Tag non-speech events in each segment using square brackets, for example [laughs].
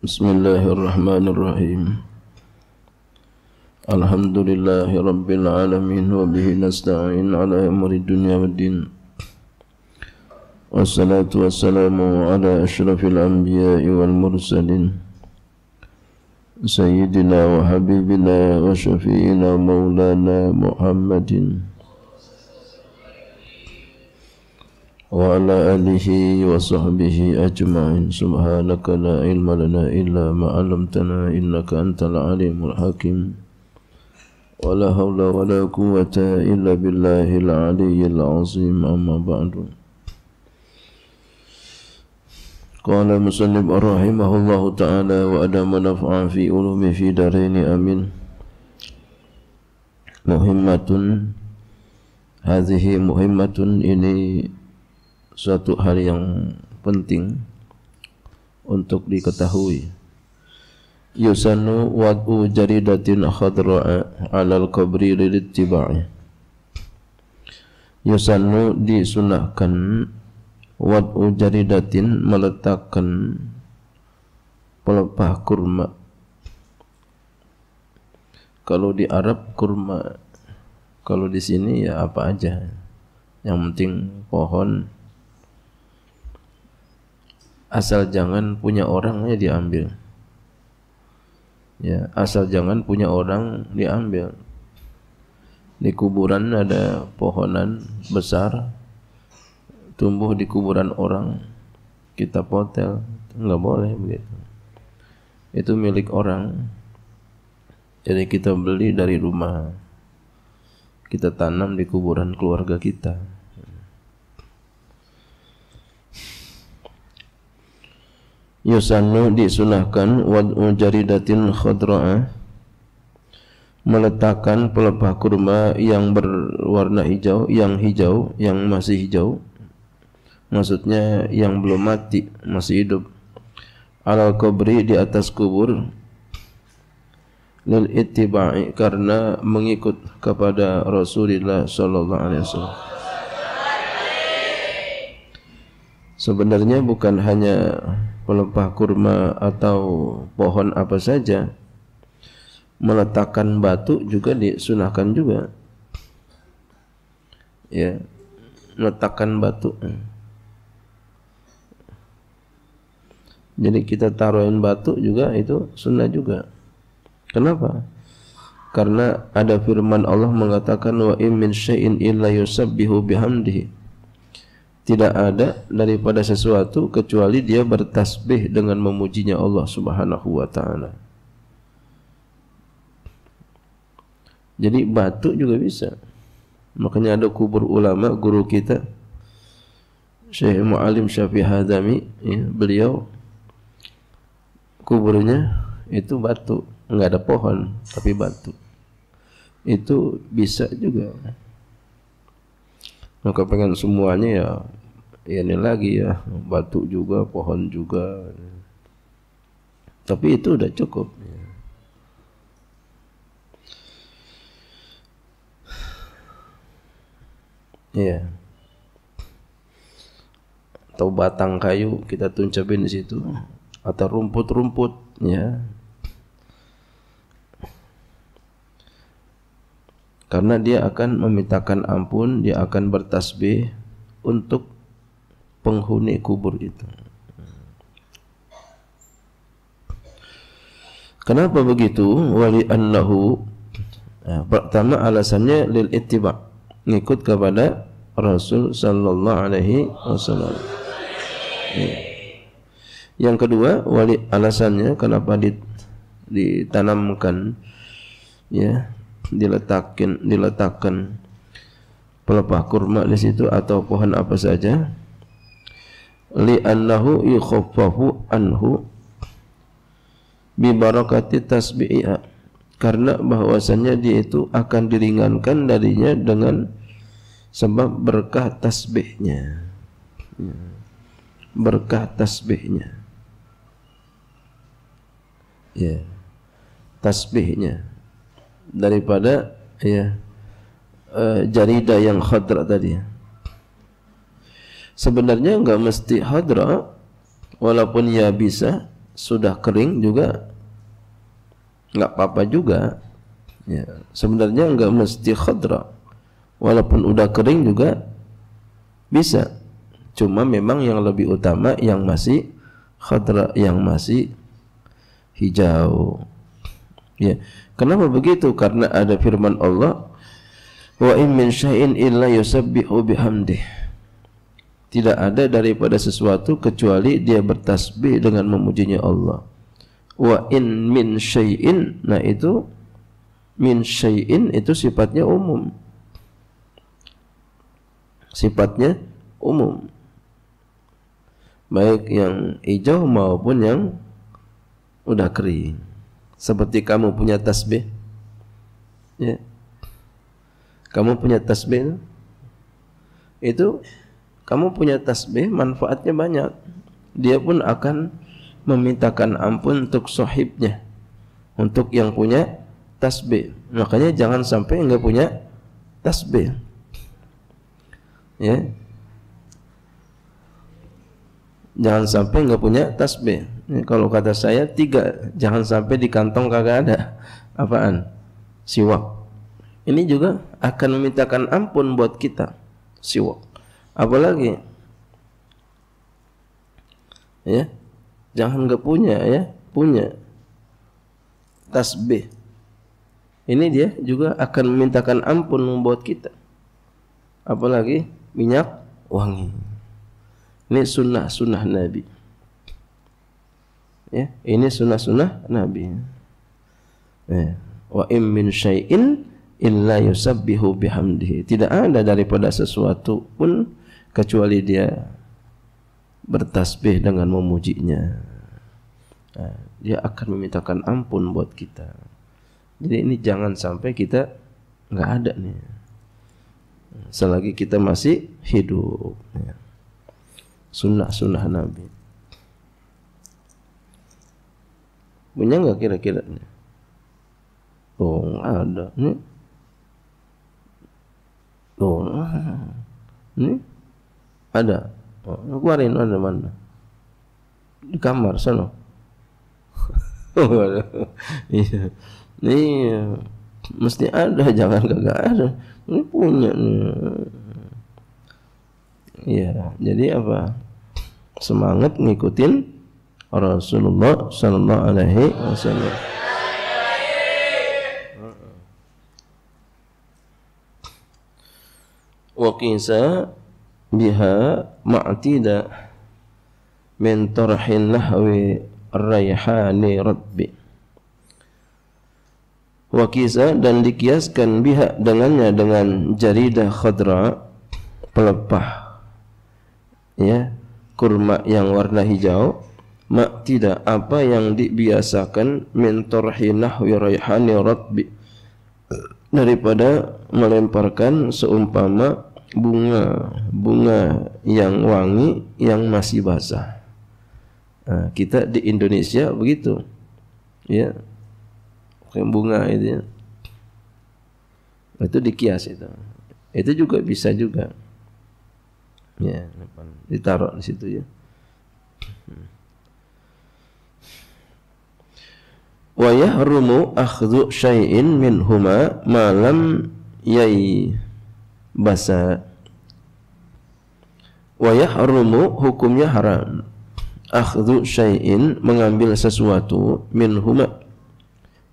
بسم الله الرحمن الرحيم الحمد لله رب العالمين وبه نستعين على أمر الدنيا والدين والصلاة والسلام على أشرف الأنبياء والمرسلين سيدنا وحبيبنا وشفينا مولانا محمد وعلى آله وصحبه أجمعين سبحانك لا علم لنا إلا ما علمتنا إنك أنت العليم الحكيم ولا حول ولا قوة إلا بالله العلي العظيم أما بعد قال المسلم رحمه الله تعالى وأدام نفعا في علوم في دارين أمين مهمة هذه مهمة إني suatu hal yang penting untuk diketahui yusannu wad'u jaridatin khadra'a alal qabri lirittiba'i yusannu disunahkan wad'u jaridatin meletakkan pelepah kurma kalau di Arab kurma kalau di sini ya apa aja yang penting pohon asal jangan punya orang aja diambil ya asal jangan punya orang diambil di kuburan ada pohonan besar tumbuh di kuburan orang kita potel nggak boleh begitu itu milik orang jadi kita beli dari rumah kita tanam di kuburan keluarga kita yusannu disunahkan wad'u jaridatin khadra'a meletakkan pelepah kurma yang berwarna hijau yang hijau yang masih hijau maksudnya yang belum mati masih hidup ala kubri di atas kubur lil itibai karena mengikut kepada Rasulullah sallallahu alaihi wasallam sebenarnya bukan hanya pelepah kurma atau pohon apa saja meletakkan batu juga disunahkan juga ya meletakkan batu jadi kita taruhin batu juga itu sunnah juga kenapa karena ada firman Allah mengatakan wa in min syai'in illa yusabbihu bihamdihi tidak ada daripada sesuatu kecuali dia bertasbih dengan memujinya Allah Subhanahu wa taala. Jadi batu juga bisa. Makanya ada kubur ulama guru kita Syekh Muallim Syafi'i Hadami, ya, beliau kuburnya itu batu, enggak ada pohon tapi batu. Itu bisa juga. Nah, pengen semuanya ya ini lagi ya batu juga pohon juga tapi itu udah cukup ya. Iya. Atau batang kayu kita tuncapin di situ atau rumput-rumput ya. karena dia akan memintakan ampun, dia akan bertasbih untuk penghuni kubur itu. Kenapa begitu? Wali annahu ya, pertama alasannya lil ittiba, ngikut kepada Rasul sallallahu alaihi wasallam. Ya. Yang kedua, wali alasannya kenapa ditanamkan ya diletakin diletakkan pelepah kurma di situ atau pohon apa saja li annahu yukhaffafu anhu bi barakati tasbi'iha karena bahwasannya dia itu akan diringankan darinya dengan sebab berkah tasbihnya ya. berkah tasbihnya ya yeah. tasbihnya daripada ya uh, jarida yang khadra tadi. Sebenarnya enggak mesti khadra walaupun ya bisa sudah kering juga enggak apa-apa juga. Ya, sebenarnya enggak mesti khadra walaupun udah kering juga bisa. Cuma memang yang lebih utama yang masih khadra yang masih hijau. Ya, Kenapa begitu? Karena ada firman Allah, "Wa in min syai'in illa yusabbihu bihamdih." Tidak ada daripada sesuatu kecuali dia bertasbih dengan memujinya Allah. Wa in min syai'in, nah itu min syai'in itu sifatnya umum. Sifatnya umum. Baik yang hijau maupun yang udah kering seperti kamu punya tasbih ya kamu punya tasbih itu kamu punya tasbih manfaatnya banyak dia pun akan memintakan ampun untuk sohibnya untuk yang punya tasbih makanya jangan sampai enggak punya tasbih ya jangan sampai nggak punya tasbih. B. kalau kata saya tiga, jangan sampai di kantong kagak ada apaan siwak. Ini juga akan memintakan ampun buat kita siwak. Apalagi ya jangan nggak punya ya punya tasbih. Ini dia juga akan memintakan ampun membuat kita. Apalagi minyak wangi. Ini sunnah-sunnah Nabi. Ya, ini sunnah-sunnah Nabi. Ya. Wa in min syai'in illa yusabbihu bihamdihi. Tidak ada daripada sesuatu pun kecuali dia bertasbih dengan memujinya. Ha, dia akan memintakan ampun buat kita. Jadi ini jangan sampai kita enggak ada nih. Selagi kita masih hidup. Ya. sunnah-sunnah Nabi. Punya nggak kira-kira? Oh, ada. nih, Oh, nih ada. Oh, keluarin ada mana? Di kamar sana. [laughs] iya. Iya. Mesti ada, [laughs] jangan kagak ada. Ini punya nih. Ya, jadi apa? Semangat ngikutin Rasulullah sallallahu alaihi wasallam. Wa qisa biha ma'tida min tarhin nahwi rayhani rabbi dan dikiaskan biha dengannya dengan jaridah khadra pelepah ya kurma yang warna hijau mak tidak apa yang dibiasakan min tarhi nahwi raihani daripada melemparkan seumpama bunga bunga yang wangi yang masih basah nah, kita di Indonesia begitu ya Oke, bunga itu ya. itu dikias itu itu juga bisa juga Ya, depan. Ditaruh di situ ya. Wa yahrumu akhdhu syai'in min huma malam yai basa. Wa yahrumu hukumnya haram. Akhdhu syai'in mengambil sesuatu min huma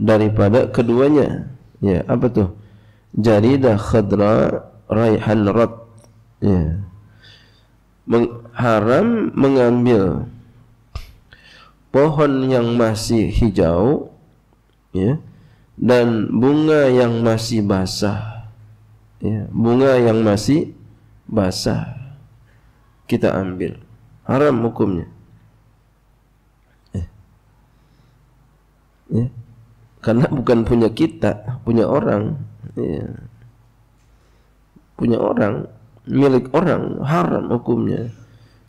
daripada keduanya. Ya, apa tuh? Jarida khadra raihan rat. Ya. Yeah. meng, haram mengambil pohon yang masih hijau ya dan bunga yang masih basah ya bunga yang masih basah kita ambil haram hukumnya ya. ya. karena bukan punya kita punya orang ya. punya orang milik orang haram hukumnya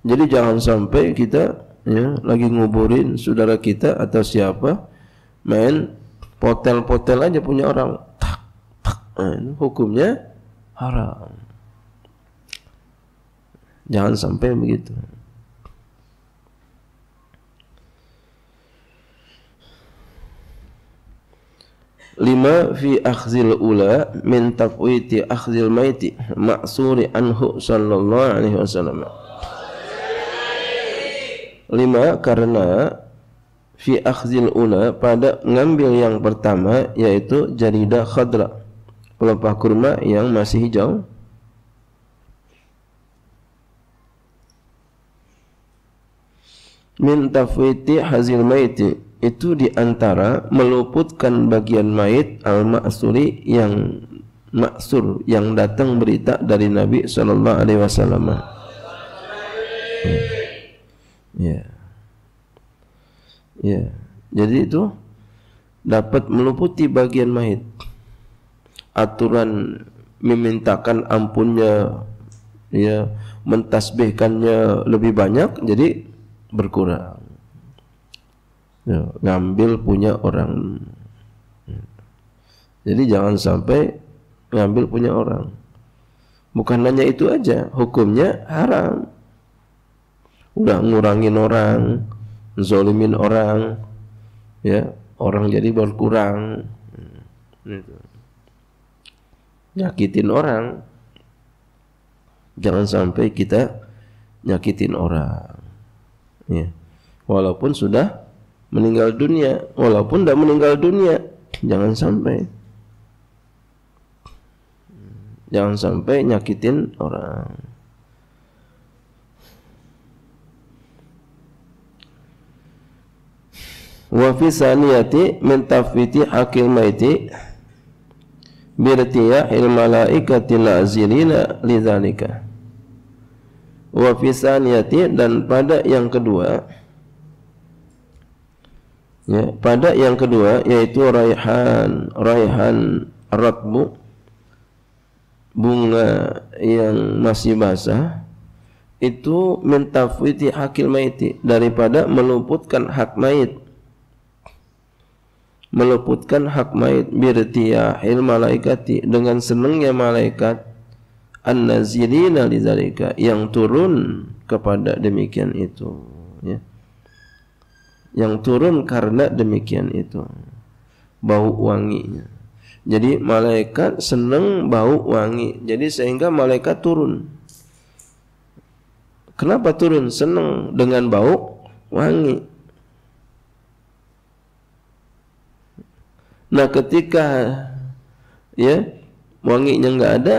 jadi jangan sampai kita ya lagi nguburin saudara kita atau siapa main potel-potel aja punya orang tak tak nah, hukumnya haram jangan sampai begitu lima fi akhzil ula min taqwiti akhzil maiti ma'suri anhu sallallahu alaihi wasallam lima karena fi akhzil ula pada ngambil yang pertama yaitu jarida khadra pelepah kurma yang masih hijau min tafwiti hazil maiti itu diantara meluputkan bagian mayit al-ma'suri yang maksur yang datang berita dari Nabi Shallallahu Alaihi Wasallam. Ya, ya. Jadi itu dapat meluputi bagian mayit. Aturan memintakan ampunnya, ya, mentasbihkannya lebih banyak, jadi berkurang ya, ngambil punya orang jadi jangan sampai ngambil punya orang bukan hanya itu aja hukumnya haram udah ngurangin orang zolimin orang ya orang jadi berkurang gitu. nyakitin orang jangan sampai kita nyakitin orang ya walaupun sudah meninggal dunia walaupun tidak meninggal dunia jangan sampai jangan sampai nyakitin orang wa fi saniyati min tafwiti hakil maiti birtiyahil malaikati lazilina lidzalika wa fi saniyati dan pada yang kedua ya pada yang kedua yaitu raihan raihan ratbu bunga yang masih basah itu mentafwiti hakil maiti daripada meluputkan hak mait meluputkan hak mait birtiyahil malaikati dengan senangnya malaikat an-nazilina lizalika yang turun kepada demikian itu ya yang turun karena demikian itu bau wanginya. Jadi malaikat senang bau wangi. Jadi sehingga malaikat turun. Kenapa turun? Senang dengan bau wangi. Nah, ketika ya wanginya nggak ada,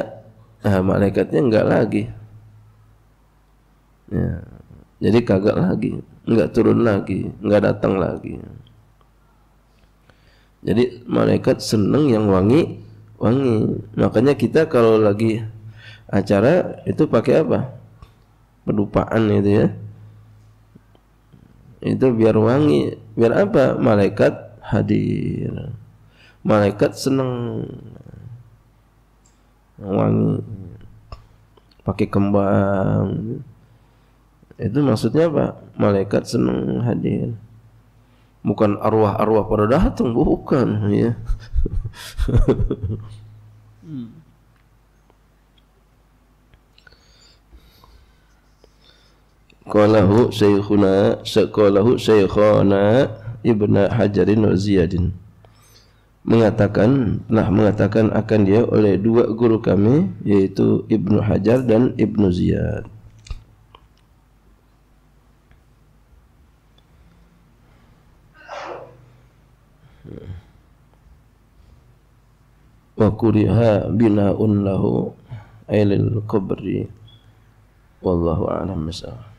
nah, malaikatnya nggak lagi. Ya. Jadi kagak lagi nggak turun lagi, nggak datang lagi. Jadi malaikat seneng yang wangi, wangi. Makanya kita kalau lagi acara itu pakai apa? Pedupaan itu ya. Itu biar wangi. Biar apa? Malaikat hadir. Malaikat seneng wangi. Pakai kembang. Itu maksudnya apa? Malaikat senang hadir. Bukan arwah-arwah pada datang, bukan. Ya. saya hmm. kuna sayyikhuna saya sayyikhuna ibnu Hajarin wa Ziyadin Mengatakan Nah mengatakan akan dia oleh dua guru kami Yaitu ibnu Hajar dan ibnu Ziyad wa kuriha bina'un lahu ailil kubri wallahu a'lam misal